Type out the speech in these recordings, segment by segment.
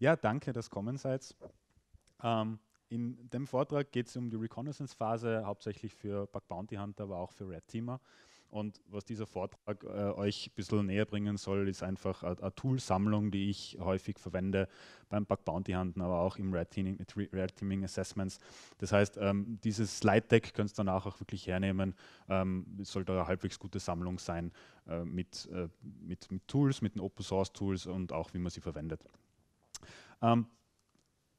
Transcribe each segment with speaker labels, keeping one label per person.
Speaker 1: Ja, danke, dass kommen seid. Ähm, in dem Vortrag geht es um die Reconnaissance-Phase, hauptsächlich für Bug Bounty Hunter, aber auch für Red Teamer. Und was dieser Vortrag äh, euch ein bisschen näher bringen soll, ist einfach eine Toolsammlung, die ich häufig verwende beim Bug Bounty Hunten, aber auch im Red Teaming, Red Teaming Assessments. Das heißt, ähm, dieses Slide Deck könnt ihr danach auch wirklich hernehmen. Ähm, es ähm, sollte eine halbwegs gute Sammlung sein äh, mit, äh, mit, mit Tools, mit den Open Source Tools und auch wie man sie verwendet. Ähm,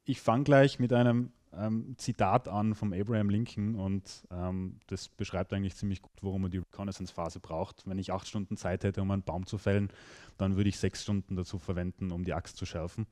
Speaker 1: ich fange gleich mit einem ähm, Zitat an vom Abraham Lincoln und ähm, das beschreibt eigentlich ziemlich gut, warum man die Reconnaissance-Phase braucht. Wenn ich acht Stunden Zeit hätte, um einen Baum zu fällen, dann würde ich sechs Stunden dazu verwenden, um die Axt zu schärfen.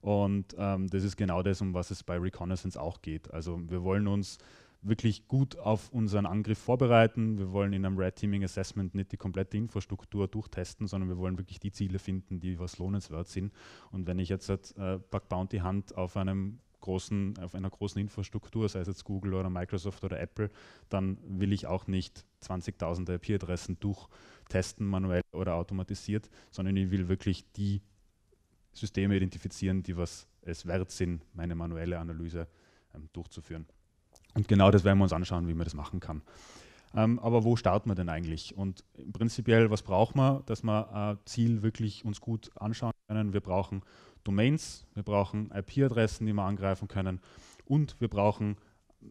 Speaker 1: Und ähm, das ist genau das, um was es bei Reconnaissance auch geht. Also wir wollen uns wirklich gut auf unseren Angriff vorbereiten. Wir wollen in einem Red Teaming Assessment nicht die komplette Infrastruktur durchtesten, sondern wir wollen wirklich die Ziele finden, die was lohnenswert sind. Und wenn ich jetzt halt, äh, Bug Bounty Hand auf einem großen, auf einer großen Infrastruktur, sei es jetzt Google oder Microsoft oder Apple, dann will ich auch nicht 20.000 IP-Adressen durchtesten, manuell oder automatisiert, sondern ich will wirklich die Systeme identifizieren, die was es wert sind, meine manuelle Analyse ähm, durchzuführen. Und genau das werden wir uns anschauen, wie man das machen kann. Ähm, aber wo starten wir denn eigentlich? Und prinzipiell, was braucht man, dass wir äh, Ziel wirklich uns gut anschauen können? Wir brauchen Domains, wir brauchen IP-Adressen, die wir angreifen können und wir brauchen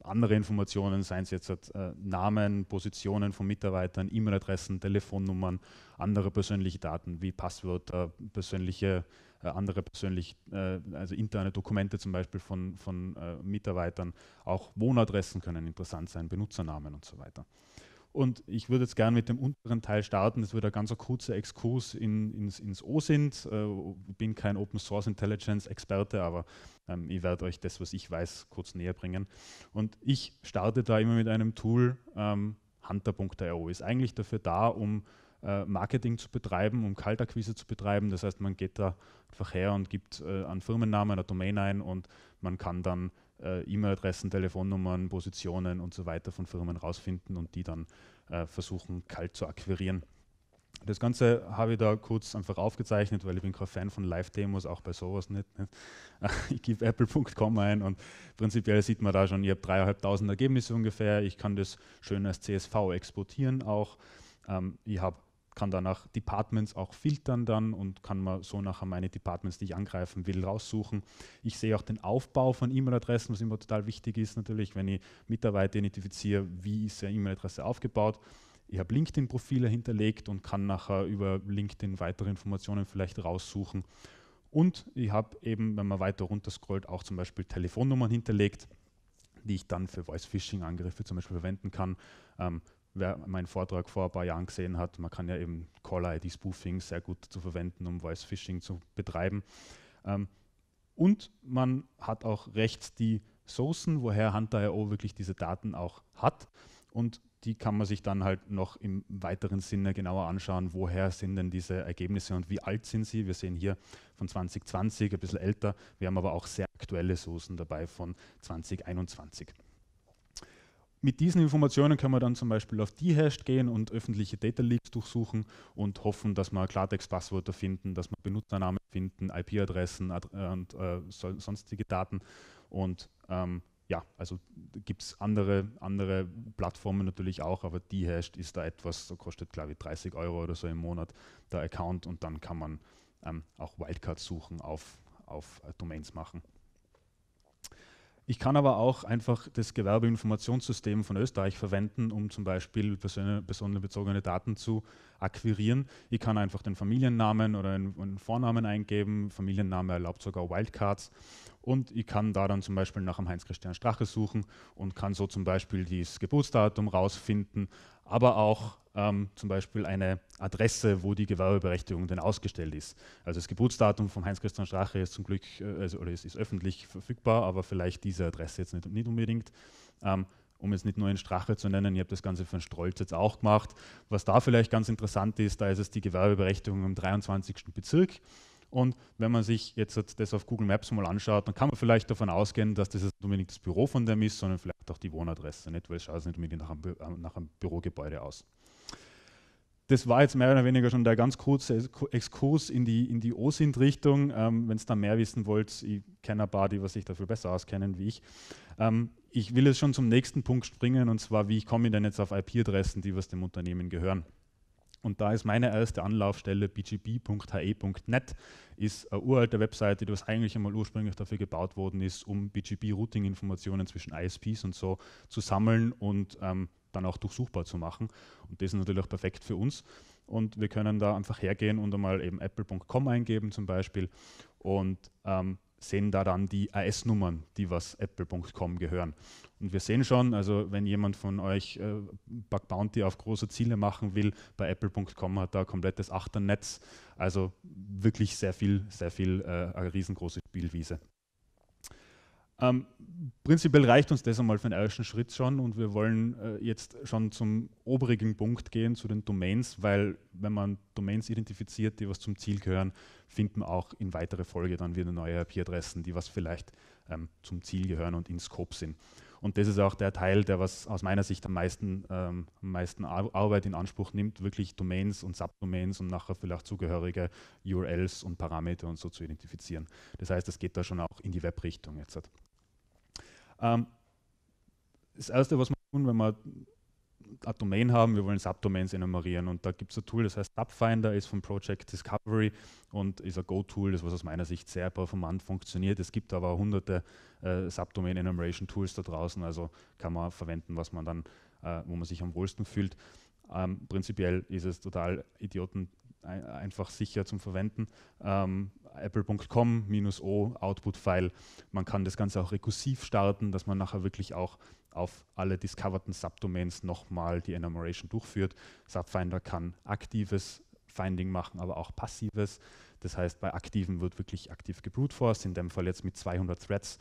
Speaker 1: andere Informationen, seien es jetzt äh, Namen, Positionen von Mitarbeitern, E-Mail-Adressen, Telefonnummern, andere persönliche Daten wie Passwörter, persönliche, äh, andere persönlich, äh, also interne Dokumente zum Beispiel von, von äh, Mitarbeitern, auch Wohnadressen können interessant sein, Benutzernamen und so weiter. Und ich würde jetzt gerne mit dem unteren Teil starten. Das wird ein ganz kurzer Exkurs in, ins, ins OSINT. Äh, ich bin kein Open Source Intelligence Experte, aber ähm, ich werde euch das, was ich weiß, kurz näher bringen. Und ich starte da immer mit einem Tool, ähm, Hunter.io. Ist eigentlich dafür da, um äh, Marketing zu betreiben, um Kaltakquise zu betreiben. Das heißt, man geht da einfach her und gibt äh, einen Firmennamen, eine Domain ein und man kann dann äh, E-Mail-Adressen, Telefonnummern, Positionen und so weiter von Firmen rausfinden und die dann äh, versuchen, kalt zu akquirieren. Das Ganze habe ich da kurz einfach aufgezeichnet, weil ich bin kein Fan von Live-Demos, auch bei sowas nicht. nicht. Ne? Ich gebe apple.com ein und prinzipiell sieht man da schon, ich habe dreieinhalbtausend Ergebnisse ungefähr. Ich kann das schön als CSV exportieren auch. Ähm, ich habe kann danach Departments auch filtern dann und kann man so nachher meine Departments, die ich angreifen will, raussuchen. Ich sehe auch den Aufbau von E-Mail-Adressen, was immer total wichtig ist natürlich, wenn ich Mitarbeiter identifiziere, wie ist eine E-Mail-Adresse aufgebaut. Ich habe LinkedIn-Profile hinterlegt und kann nachher über LinkedIn weitere Informationen vielleicht raussuchen. Und ich habe eben, wenn man weiter runter scrollt, auch zum Beispiel Telefonnummern hinterlegt, die ich dann für Voice-Phishing-Angriffe zum Beispiel verwenden kann. Ähm, wer meinen Vortrag vor ein paar Jahren gesehen hat, man kann ja eben Caller-ID-Spoofing sehr gut zu verwenden, um Voice-Phishing zu betreiben. Ähm, und man hat auch rechts die Sourcen, woher Hunter.io wirklich diese Daten auch hat. Und die kann man sich dann halt noch im weiteren Sinne genauer anschauen, woher sind denn diese Ergebnisse und wie alt sind sie. Wir sehen hier von 2020 ein bisschen älter, wir haben aber auch sehr aktuelle Sourcen dabei von 2021. Mit diesen Informationen können wir dann zum Beispiel auf Dehashed gehen und öffentliche Data Leaks durchsuchen und hoffen, dass wir Klartext-Passwörter finden, dass wir Benutzernamen finden, IP-Adressen Ad äh, und äh, so, sonstige Daten. Und ähm, ja, also gibt es andere, andere Plattformen natürlich auch, aber Dehashed ist da etwas, so kostet glaube ich 30 Euro oder so im Monat der Account und dann kann man ähm, auch Wildcards suchen auf, auf äh, Domains machen. Ich kann aber auch einfach das Gewerbeinformationssystem von Österreich verwenden, um zum Beispiel personenbezogene Daten zu akquirieren. Ich kann einfach den Familiennamen oder einen, Vornamen eingeben. Familienname erlaubt sogar Wildcards. Und ich kann da dann zum Beispiel nach dem Heinz-Christian Strache suchen und kann so zum Beispiel das Geburtsdatum rausfinden, aber auch ähm, zum Beispiel eine Adresse, wo die Gewerbeberechtigung denn ausgestellt ist. Also das Geburtsdatum von Heinz-Christian Strache ist zum Glück, äh, also, oder ist, ist, öffentlich verfügbar, aber vielleicht diese Adresse jetzt nicht, nicht unbedingt. Ähm, um jetzt nicht nur einen Strache zu nennen, ihr habt das Ganze von Strolz jetzt auch gemacht. Was da vielleicht ganz interessant ist, da ist es die Gewerbeberechtigung im 23. Bezirk. Und wenn man sich jetzt das auf Google Maps mal anschaut, dann kann man vielleicht davon ausgehen, dass das nicht unbedingt das Büro von dem ist, sondern vielleicht auch die Wohnadresse, nicht? weil es schaut nicht unbedingt nach einem, Bü äh, nach einem Bürogebäude aus das war jetzt mehr oder weniger schon der ganz kurze Exkurs in die, in die OSINT-Richtung. Ähm, Wenn es da mehr wissen wollt, ich kenne ein paar, die sich dafür besser auskennen wie ich. Ähm, ich will jetzt schon zum nächsten Punkt springen und zwar, wie komme ich denn jetzt auf IP-Adressen, die was dem Unternehmen gehören. Und da ist meine erste Anlaufstelle bgb.he.net, ist eine uralte Webseite, die was eigentlich einmal ursprünglich dafür gebaut worden ist, um bgb routing informationen zwischen ISPs und so zu sammeln und ähm, dann auch durchsuchbar zu machen. Und das ist natürlich auch perfekt für uns. Und wir können da einfach hergehen und einmal eben apple.com eingeben zum Beispiel und ähm, sehen da dann die AS-Nummern, die was apple.com gehören. Und wir sehen schon, also wenn jemand von euch äh, Bug Bounty auf große Ziele machen will, bei apple.com hat da komplettes Achternetz. Also wirklich sehr viel, sehr viel, äh, eine riesengroße Spielwiese. Ähm, prinzipiell reicht uns das einmal für den ersten Schritt schon und wir wollen äh, jetzt schon zum oberigen Punkt gehen, zu den Domains, weil wenn man Domains identifiziert, die was zum Ziel gehören, findet man auch in weiterer Folge dann wieder neue IP-Adressen, die was vielleicht ähm, zum Ziel gehören und in Scope sind. Und das ist auch der Teil, der was aus meiner Sicht am meisten, ähm, meisten Ar Arbeit in Anspruch nimmt, wirklich Domains und Subdomains und nachher vielleicht zugehörige URLs und Parameter und so zu identifizieren. Das heißt, es geht da schon auch in die Webrichtung jetzt. Ähm, das Erste, was wir tun, wenn wir ein Domain haben, wir wollen Subdomains enumerieren und da gibt es ein Tool, das heißt Subfinder, ist von Project Discovery und ist ein Go-Tool, das was aus meiner Sicht sehr performant funktioniert. Es gibt aber auch hunderte äh, Subdomain Enumeration Tools da draußen, also kann man verwenden, was man dann, äh, wo man sich am wohlsten fühlt. Ähm, prinzipiell ist es total Idioten einfach sicher zum Verwenden. Ähm, apple.com-o Output-File. Man kann das Ganze auch rekursiv starten, dass man nachher wirklich auch auf alle discoverten Subdomains nochmal die Enumeration durchführt. Subfinder kann aktives Finding machen, aber auch passives. Das heißt, bei aktiven wird wirklich aktiv gebrutforced, in dem Fall jetzt mit 200 Threads,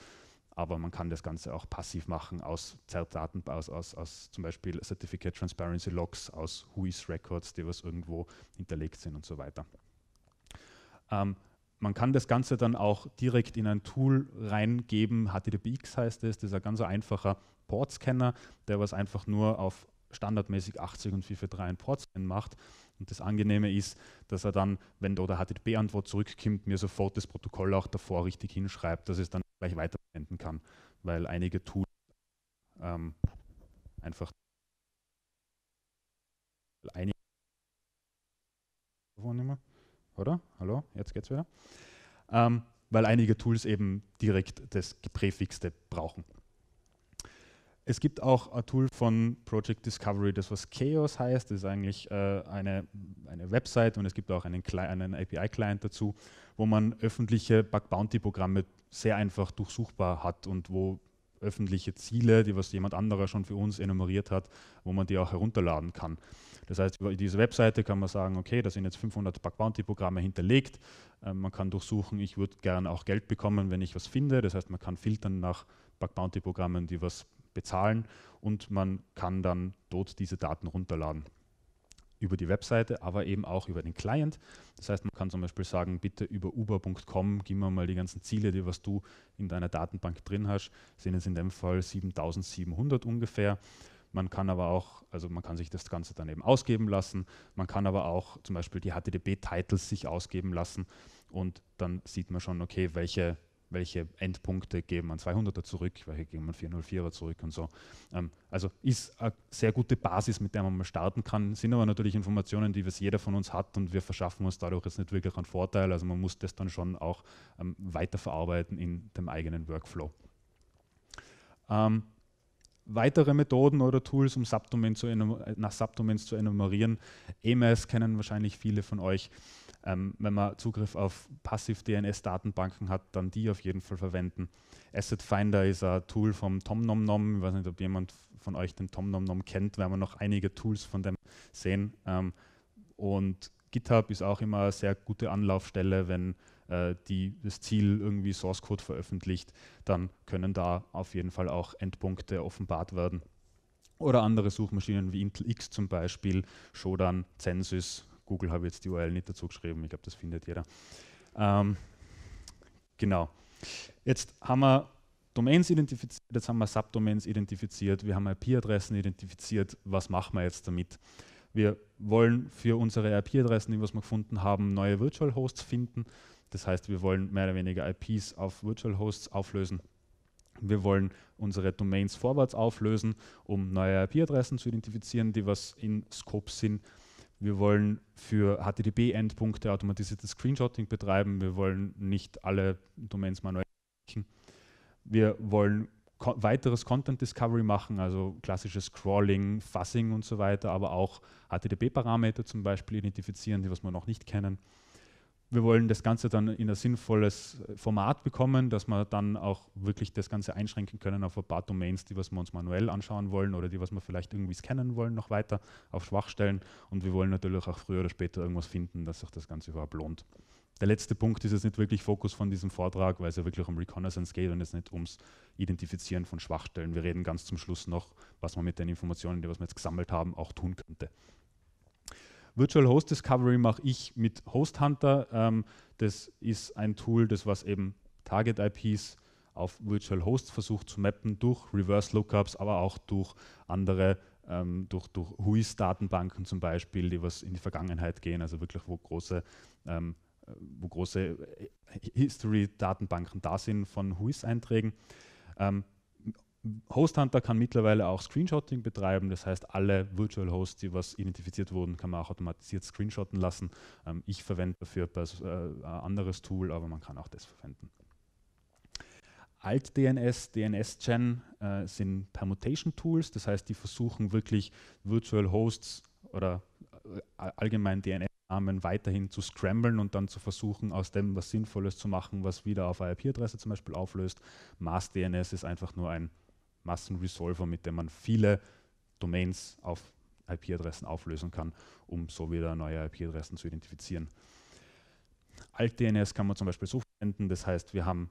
Speaker 1: aber man kann das Ganze auch passiv machen aus Zertdaten, aus, aus, aus zum Beispiel Certificate Transparency Logs, aus WHOIS Records, die was irgendwo hinterlegt sind und so weiter. Ähm, man kann das Ganze dann auch direkt in ein Tool reingeben. HTTPX heißt es, das ist ein ganz einfacher Portscanner, der was einfach nur auf standardmäßig 80 und 443 Portscan macht. Und das Angenehme ist, dass er dann, wenn da der HTTP-Antwort zurückkommt, mir sofort das Protokoll auch davor richtig hinschreibt, dass ich es dann gleich weiterverwenden kann, weil einige Tools ähm, einfach einige oder? Hallo, jetzt geht's wieder. Ähm, weil einige Tools eben direkt das Präfixte brauchen. Es gibt auch ein Tool von Project Discovery, das was Chaos heißt. Das ist eigentlich äh, eine, eine Website und es gibt auch einen, einen API-Client dazu, wo man öffentliche Bug-Bounty-Programme sehr einfach durchsuchbar hat und wo öffentliche Ziele, die was jemand anderer schon für uns enumeriert hat, wo man die auch herunterladen kann. Das heißt, über diese Webseite kann man sagen, okay, da sind jetzt 500 Bug Bounty Programme hinterlegt. Ähm, man kann durchsuchen, ich würde gerne auch Geld bekommen, wenn ich was finde. Das heißt, man kann filtern nach Bug Bounty Programmen, die was bezahlen und man kann dann dort diese Daten runterladen über die Webseite, aber eben auch über den Client. Das heißt, man kann zum Beispiel sagen, bitte über uber.com, gib mir mal die ganzen Ziele, die was du in deiner Datenbank drin hast, sind jetzt in dem Fall 7700 ungefähr. Man kann aber auch, also man kann sich das Ganze dann eben ausgeben lassen. Man kann aber auch zum Beispiel die HTTP-Titles sich ausgeben lassen und dann sieht man schon, okay, welche, welche Endpunkte geben man 200er zurück, welche geben man 404er zurück und so. Ähm, also ist eine sehr gute Basis, mit der man mal starten kann. Sind aber natürlich Informationen, die was jeder von uns hat und wir verschaffen uns dadurch jetzt nicht wirklich einen Vorteil. Also man muss das dann schon auch ähm, weiterverarbeiten in dem eigenen Workflow. Ähm, weitere Methoden oder Tools, um Subdomain zu nach Subdomains zu enumerieren. EMS kennen wahrscheinlich viele von euch. Ähm, wenn man Zugriff auf Passiv-DNS-Datenbanken hat, dann die auf jeden Fall verwenden. Asset Finder ist ein Tool vom TomNomNom. Ich weiß nicht, ob jemand von euch den TomNomNom kennt, werden wir noch einige Tools von dem sehen. Ähm, und GitHub ist auch immer eine sehr gute Anlaufstelle, wenn äh, die das Ziel irgendwie Source Code veröffentlicht, dann können da auf jeden Fall auch Endpunkte offenbart werden. Oder andere Suchmaschinen wie Intel X zum Beispiel, Shodan, Census, Google habe jetzt die URL nicht dazu geschrieben, ich glaube, das findet jeder. Ähm, genau. Jetzt haben wir Domains identifiziert, jetzt haben wir Subdomains identifiziert, wir haben IP-Adressen identifiziert. Was machen wir jetzt damit? Wir wollen für unsere IP-Adressen, die wir gefunden haben, neue Virtual Hosts finden. Das heißt, wir wollen mehr oder weniger IPs auf Virtual Hosts auflösen. Wir wollen unsere Domains vorwärts auflösen, um neue IP-Adressen zu identifizieren, die was in Scope sind. Wir wollen für HTTP-Endpunkte automatisiertes Screenshotting betreiben. Wir wollen nicht alle Domains manuell. Wir wollen ko weiteres Content Discovery machen, also klassisches Crawling, Fuzzing und so weiter, aber auch HTTP-Parameter zum Beispiel identifizieren, die was wir noch nicht kennen. Wir wollen das Ganze dann in ein sinnvolles äh, Format bekommen, dass wir dann auch wirklich das Ganze einschränken können auf ein paar Domains, die was wir uns manuell anschauen wollen oder die was wir vielleicht irgendwie scannen wollen noch weiter auf Schwachstellen. Und wir wollen natürlich auch früher oder später irgendwas finden, dass sich das Ganze überhaupt lohnt. Der letzte Punkt ist jetzt nicht wirklich Fokus von diesem Vortrag, weil es ja wirklich um Reconnaissance geht und jetzt nicht ums Identifizieren von Schwachstellen. Wir reden ganz zum Schluss noch, was man mit den Informationen, die was wir jetzt gesammelt haben, auch tun könnte. Virtual Host Discovery mache ich mit Host Hunter. Ähm, das ist ein Tool, das was eben Target IPs auf Virtual Hosts versucht zu mappen durch Reverse Lookups, aber auch durch andere, ähm, durch, durch HUIs-Datenbanken zum Beispiel, die was in die Vergangenheit gehen, also wirklich wo große, ähm, wo große History-Datenbanken da sind von HUIs-Einträgen. Ähm, Host Hunter kann mittlerweile auch Screenshotting betreiben, das heißt, alle Virtual Hosts, die was identifiziert wurden, kann man auch automatisiert screenshotten lassen. Ähm, ich verwende dafür äh, ein anderes Tool, aber man kann auch das verwenden. Alt-DNS, DNS-Gen äh, sind Permutation-Tools, das heißt, die versuchen wirklich Virtual Hosts oder äh, allgemein DNS-Namen weiterhin zu scramblen und dann zu versuchen, aus dem was Sinnvolles zu machen, was wieder auf IP-Adresse zum Beispiel auflöst. Maß-DNS ist einfach nur ein Massenresolver, mit dem man viele Domains auf IP-Adressen auflösen kann, um so wieder neue IP-Adressen zu identifizieren. Alt-DNS kann man zum Beispiel so verwenden, das heißt, wir haben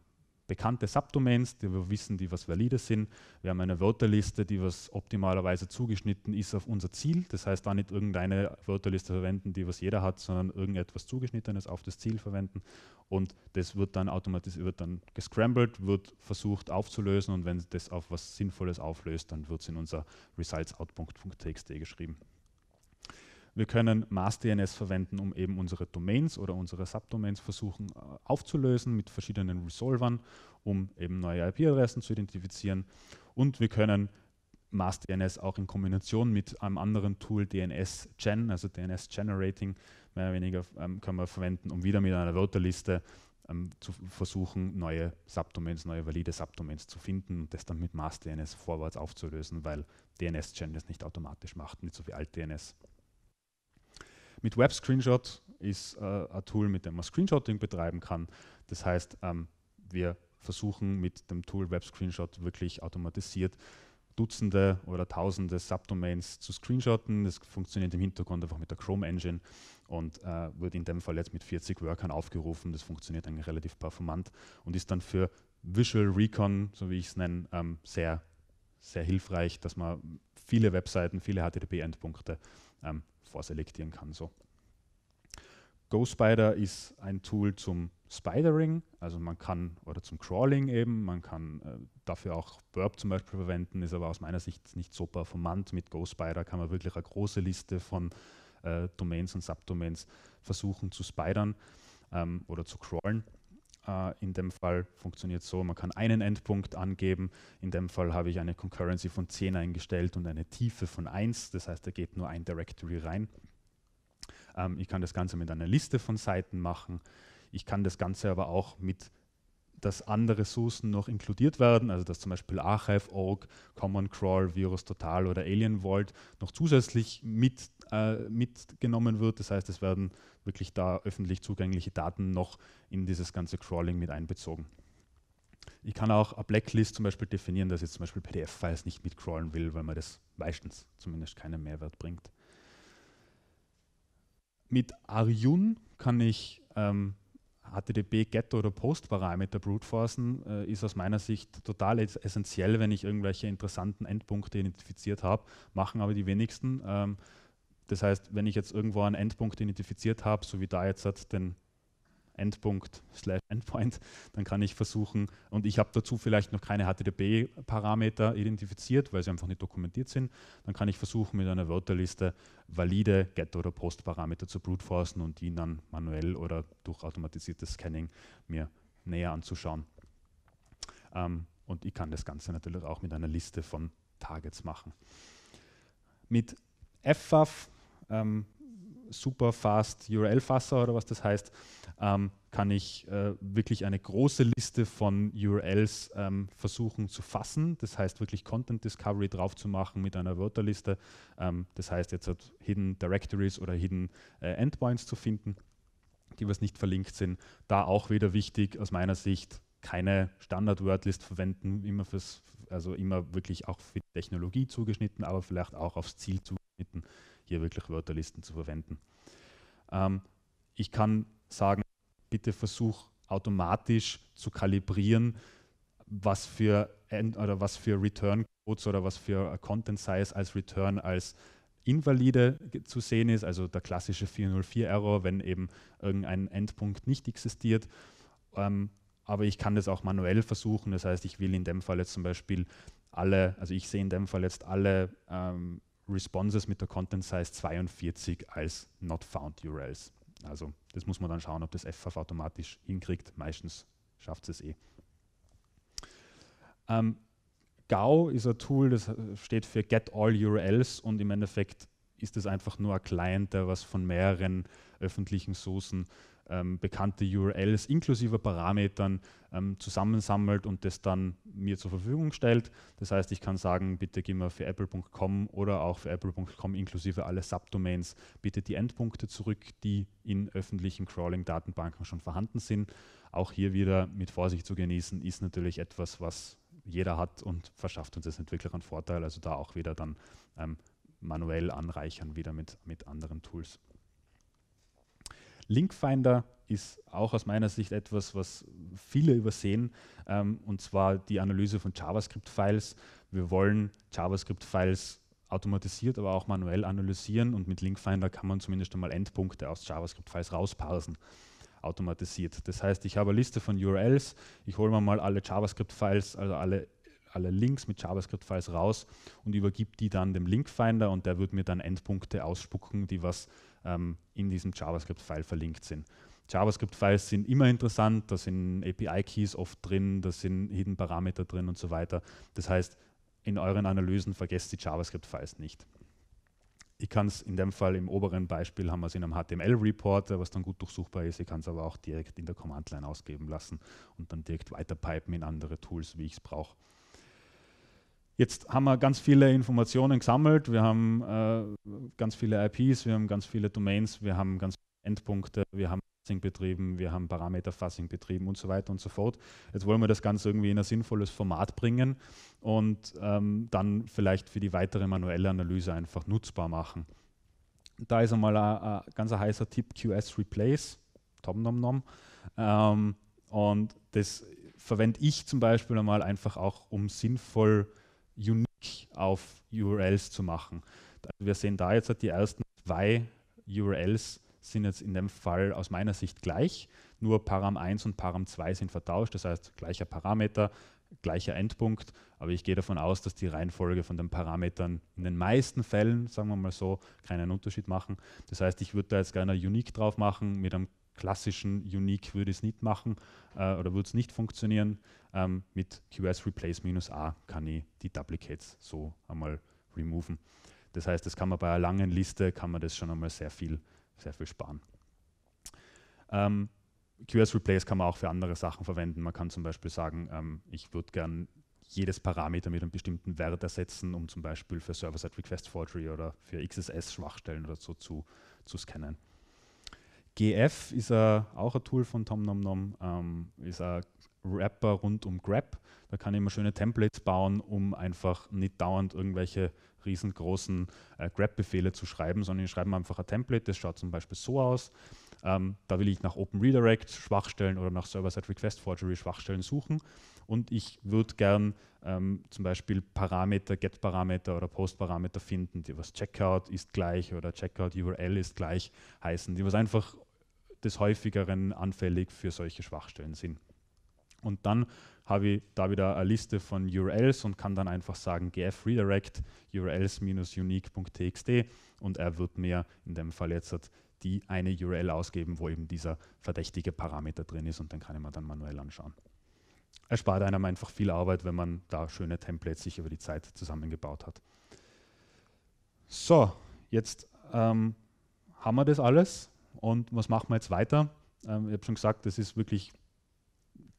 Speaker 1: bekannte Subdomains, die wir wissen, die was valide sind. Wir haben eine Wörterliste, die was optimalerweise zugeschnitten ist auf unser Ziel. Das heißt, da nicht irgendeine Wörterliste verwenden, die was jeder hat, sondern irgendetwas zugeschnittenes auf das Ziel verwenden. Und das wird dann automatisiert, wird dann gescrambled, wird versucht aufzulösen und wenn das auf was Sinnvolles auflöst, dann wird es in unser results.out.txt geschrieben. Wir können MassDNS verwenden, um eben unsere Domains oder unsere Subdomains versuchen äh, aufzulösen mit verschiedenen Resolvern, um eben neue IP-Adressen zu identifizieren. Und wir können MassDNS auch in Kombination mit einem anderen Tool DNS Gen, also DNS Generating, mehr oder weniger ähm, können wir verwenden, um wieder mit einer Wörterliste ähm, zu versuchen, neue Subdomains, neue valide Subdomains zu finden und das dann mit MassDNS vorwärts aufzulösen, weil DNS Gen das nicht automatisch macht, nicht so wie AltDNS. Mit Web Screenshot ist äh, ein Tool, mit dem man Screenshotting betreiben kann. Das heißt, ähm, wir versuchen mit dem Tool Web Screenshot wirklich automatisiert Dutzende oder Tausende Subdomains zu screenshotten. Das funktioniert im Hintergrund einfach mit der Chrome Engine und äh, wird in dem Fall jetzt mit 40 Workern aufgerufen. Das funktioniert eigentlich relativ performant und ist dann für Visual Recon, so wie ich es nenne, ähm, sehr, sehr hilfreich, dass man viele Webseiten, viele HTTP-Endpunkte ähm, vorselektieren kann. So. GoSpider ist ein Tool zum Spidering, also man kann, oder zum Crawling eben, man kann äh, dafür auch Burp zum Beispiel verwenden, ist aber aus meiner Sicht nicht so performant. Mit GoSpider kann man wirklich eine große Liste von äh, Domains und Subdomains versuchen zu spidern ähm, oder zu crawlen. Äh, in dem Fall funktioniert so, man kann einen Endpunkt angeben, in dem Fall habe ich eine Concurrency von 10 eingestellt und eine Tiefe von 1, das heißt, da geht nur ein Directory rein. Ähm, ich kann das Ganze mit einer Liste von Seiten machen, ich kann das Ganze aber auch mit dass andere Sourcen noch inkludiert werden, also dass zum Beispiel Archive, Org, Common Crawl, Virus Total oder Alien Vault noch zusätzlich mit, äh, mitgenommen wird. Das heißt, es werden wirklich da öffentlich zugängliche Daten noch in dieses ganze Crawling mit einbezogen. Ich kann auch eine Blacklist zum Beispiel definieren, dass ich zum Beispiel PDF-Files nicht mitcrawlen will, weil mir das meistens zumindest keinen Mehrwert bringt. Mit Arjun kann ich ähm, HTTP Get oder Post Parameter bruteforcen äh, ist aus meiner Sicht total essentiell, wenn ich irgendwelche interessanten Endpunkte identifiziert habe, machen aber die wenigsten. Ähm, das heißt, wenn ich jetzt irgendwo einen Endpunkt identifiziert habe, so wie da jetzt den Endpunkt slash Endpoint, dann kann ich versuchen, und ich habe dazu vielleicht noch keine HTTP-Parameter identifiziert, weil sie einfach nicht dokumentiert sind, dann kann ich versuchen, mit einer Wörterliste valide Get- oder Post-Parameter zu bruteforcen und die dann manuell oder durch automatisiertes Scanning mir näher anzuschauen. Ähm, und ich kann das Ganze natürlich auch mit einer Liste von Targets machen. Mit FFAF ähm, super fast URL-Fasser oder was das heißt, ähm, kann ich äh, wirklich eine große Liste von URLs ähm, versuchen zu fassen. Das heißt wirklich Content Discovery drauf zu machen mit einer Wörterliste. Ähm, das heißt jetzt halt Hidden Directories oder Hidden äh, Endpoints zu finden, die was nicht verlinkt sind. Da auch wieder wichtig aus meiner Sicht keine Standard-Wordlist verwenden, immer fürs, also immer wirklich auch für die Technologie zugeschnitten, aber vielleicht auch aufs Ziel zugeschnitten hier wirklich Wörterlisten zu verwenden. Ähm, ich kann sagen, bitte versuch automatisch zu kalibrieren, was für, End oder was für Return Codes oder was für Content Size als Return als invalide zu sehen ist, also der klassische 404-Error, wenn eben irgendein Endpunkt nicht existiert. Ähm, aber ich kann das auch manuell versuchen. Das heißt, ich will in dem Fall jetzt zum Beispiel alle, also ich sehe in dem Fall jetzt alle ähm, Responses mit der Content Size 42 als Not Found URLs. Also das muss man dann schauen, ob das FF automatisch hinkriegt. Meistens schafft es eh. Ähm, GAO ist ein Tool, das steht für Get All URLs und im Endeffekt ist es einfach nur ein Client, der was von mehreren öffentlichen Sourcen ähm, bekannte URLs inklusive Parametern ähm, zusammensammelt und das dann mir zur Verfügung stellt. Das heißt, ich kann sagen, bitte gib mir für apple.com oder auch für apple.com inklusive alle Subdomains bitte die Endpunkte zurück, die in öffentlichen Crawling-Datenbanken schon vorhanden sind. Auch hier wieder mit Vorsicht zu genießen, ist natürlich etwas, was jeder hat und verschafft uns als Entwickler einen Vorteil. Also da auch wieder dann ähm, manuell anreichern, wieder mit, mit anderen Tools. Linkfinder ist auch aus meiner Sicht etwas, was viele übersehen, ähm, und zwar die Analyse von JavaScript-Files. Wir wollen JavaScript-Files automatisiert, aber auch manuell analysieren und mit Linkfinder kann man zumindest einmal Endpunkte aus JavaScript-Files rausparsen automatisiert. Das heißt, ich habe eine Liste von URLs, ich hole mir mal alle JavaScript-Files, also alle, alle Links mit JavaScript-Files raus und übergebe die dann dem Linkfinder und der wird mir dann Endpunkte ausspucken, die was ähm, in diesem JavaScript-File verlinkt sind. JavaScript-Files sind immer interessant, da sind API-Keys oft drin, da sind Hidden Parameter drin und so weiter. Das heißt, in euren Analysen vergesst die JavaScript-Files nicht. Ich kann es in dem Fall im oberen Beispiel haben wir es in einem HTML-Report, was dann gut durchsuchbar ist. Ich kann es aber auch direkt in der Command-Line ausgeben lassen und dann direkt weiterpipen in andere Tools, wie ich es brauche. Jetzt haben wir ganz viele Informationen gesammelt, wir haben äh, ganz viele IPs, wir haben ganz viele Domains, wir haben ganz viele Endpunkte, wir haben Fassing betrieben, wir haben Parameterfassing betrieben und so weiter und so fort. Jetzt wollen wir das Ganze irgendwie in ein sinnvolles Format bringen und ähm, dann vielleicht für die weitere manuelle Analyse einfach nutzbar machen. Da ist einmal ein, ganz heißer Tipp QS Replace, Tom Nom Nom. Ähm, und das verwende ich zum Beispiel einmal einfach auch, um sinnvoll äh, unique auf URLs zu machen. Also wir sehen da jetzt halt die ersten zwei URLs sind jetzt in dem Fall aus meiner Sicht gleich, nur Param 1 und Param 2 sind vertauscht, das heißt gleicher Parameter, gleicher Endpunkt, aber ich gehe davon aus, dass die Reihenfolge von den Parametern in den meisten Fällen, sagen wir mal so, keinen Unterschied machen. Das heißt, ich würde da jetzt gerne Unique drauf machen mit einem klassischen Unique würde es nicht machen äh, oder würde es nicht funktionieren. Ähm, mit QS Replace minus A kann ich die Duplicates so einmal removen. Das heißt, das kann man bei einer langen Liste, kann man das schon einmal sehr viel, sehr viel sparen. Ähm, QS Replace kann man auch für andere Sachen verwenden. Man kann zum Beispiel sagen, ähm, ich würde gern jedes Parameter mit einem bestimmten Wert ersetzen, um zum Beispiel für Server-Side Request Forgery oder für XSS-Schwachstellen oder so zu, zu scannen. GF ist a, auch ein Tool von Tom Nom Nom, ähm, ist ein Wrapper rund um Grab. Da kann ich immer schöne Templates bauen, um einfach nicht dauernd irgendwelche riesengroßen äh, Grab-Befehle zu schreiben, sondern ich schreibe einfach ein Template, das schaut zum Beispiel so aus. Ähm, da will ich nach Open Redirect Schwachstellen oder nach Server-Side Request Forgery Schwachstellen suchen und ich würde gern ähm, zum Beispiel Parameter, Get-Parameter oder Post-Parameter finden, die was Checkout ist gleich oder Checkout-URL ist gleich heißen, die was einfach des häufigeren anfällig für solche Schwachstellen sind. Und dann habe ich da wieder eine Liste von URLs und kann dann einfach sagen gf redirect urls-unique.txt und er wird mir in dem Fall jetzt halt die eine URL ausgeben, wo eben dieser verdächtige Parameter drin ist und dann kann ich mir dann manuell anschauen erspart einem einfach viel Arbeit, wenn man da schöne Templates sich über die Zeit zusammengebaut hat. So, jetzt ähm, haben wir das alles und was machen wir jetzt weiter? Ähm, ich habe schon gesagt, das ist wirklich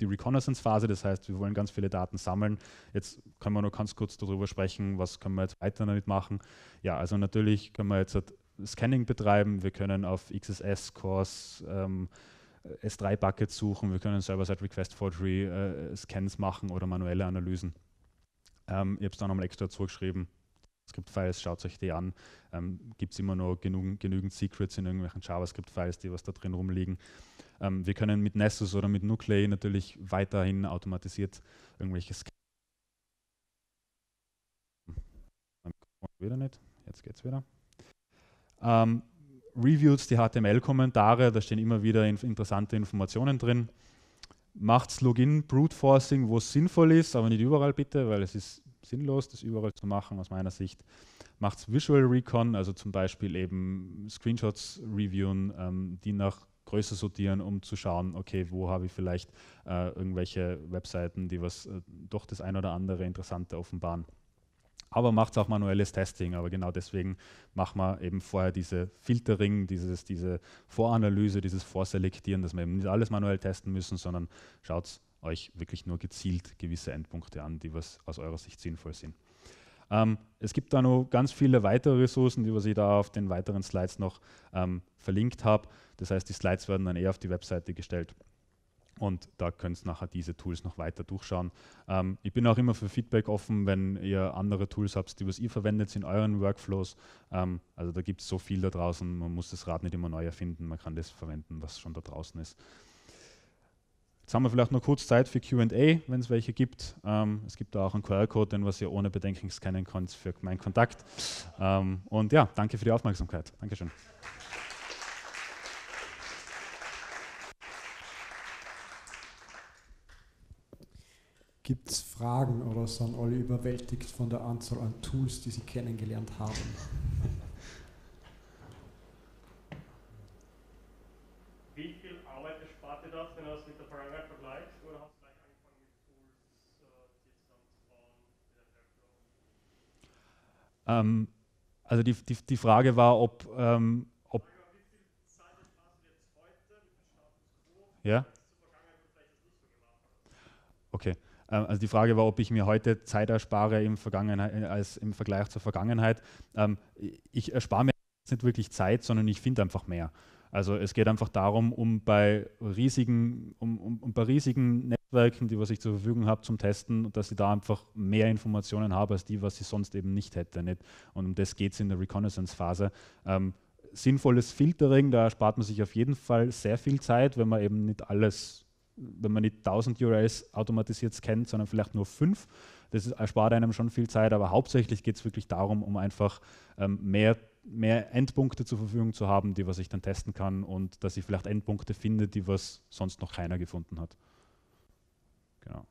Speaker 1: die Reconnaissance-Phase, das heißt, wir wollen ganz viele Daten sammeln. Jetzt können wir noch ganz kurz darüber sprechen, was können wir jetzt weiter damit machen. Ja, also natürlich können wir jetzt halt Scanning betreiben, wir können auf XSS-Cores ähm, äh, S3-Buckets suchen, wir können Server-Side-Request-Forgery äh, Scans machen oder manuelle Analysen. Ähm, ich habe es dann nochmal extra zugeschrieben. JavaScript-Files, schaut euch die an. Ähm, Gibt es immer noch genügend, genügend Secrets in irgendwelchen JavaScript-Files, die was da drin rumliegen. Ähm, wir können mit Nessus oder mit Nuclei natürlich weiterhin automatisiert irgendwelche Scans. Wieder nicht, jetzt geht's wieder. Ähm, Reviews, die HTML-Kommentare, da stehen immer wieder inf interessante Informationen drin. Macht Login, Brute Forcing, wo es sinnvoll ist, aber nicht überall bitte, weil es ist sinnlos, das überall zu machen aus meiner Sicht. Macht Visual Recon, also zum Beispiel eben Screenshots reviewen, ähm, die nach Größe sortieren, um zu schauen, okay, wo habe ich vielleicht äh, irgendwelche Webseiten, die was äh, doch das ein oder andere Interessante offenbaren aber macht auch manuelles Testing. Aber genau deswegen macht man eben vorher diese Filtering, dieses, diese Voranalyse, dieses Vorselektieren, dass wir eben nicht alles manuell testen müssen, sondern schaut euch wirklich nur gezielt gewisse Endpunkte an, die was aus eurer Sicht sinnvoll sind. Ähm, es gibt da noch ganz viele weitere Ressourcen, die was ich da auf den weiteren Slides noch ähm, verlinkt habe. Das heißt, die Slides werden dann eher auf die Webseite gestellt. Und da könnt ihr nachher diese Tools noch weiter durchschauen. Ähm, ich bin auch immer für Feedback offen, wenn ihr andere Tools habt, die was ihr verwendet in euren Workflows. Ähm, also da gibt es so viel da draußen, man muss das Rad nicht immer neu erfinden, man kann das verwenden, was schon da draußen ist. Jetzt haben wir vielleicht noch kurz Zeit für QA, wenn es welche gibt. Ähm, es gibt da auch einen QR-Code, den was ihr ohne Bedenken scannen könnt für meinen Kontakt. Ähm, und ja, danke für die Aufmerksamkeit. Dankeschön. Gibt es Fragen oder sind alle überwältigt von der Anzahl an Tools, die Sie kennengelernt haben? Wie viel Arbeit erspart ihr das, wenn du das mit der Vergangenheit vergleichst? Oder hast du gleich angefangen mit Tools, äh, die zusammenzubauen? Ähm, also die, die, die, Frage war, ob... Ähm, ob ja? Okay. Ähm, also die Frage war, ob ich mir heute Zeit erspare im, Vergangenheit, äh, als im Vergleich zur Vergangenheit. Ähm, ich erspare mir nicht wirklich Zeit, sondern ich finde einfach mehr. Also es geht einfach darum, um bei riesigen, um, um, um bei riesigen Netzwerken, die was ich zur Verfügung habe zum Testen, dass ich da einfach mehr Informationen habe als die, was ich sonst eben nicht hätte. Nicht? Und um das geht es in der Reconnaissance-Phase. Ähm, sinnvolles Filtering, da erspart man sich auf jeden Fall sehr viel Zeit, wenn man eben nicht alles wenn man nicht 1000 URLs automatisiert scannt, sondern vielleicht nur fünf. Das erspart einem schon viel Zeit, aber hauptsächlich geht es wirklich darum, um einfach ähm, mehr, mehr Endpunkte zur Verfügung zu haben, die was ich dann testen kann und dass ich vielleicht Endpunkte finde, die was sonst noch keiner gefunden hat. Genau.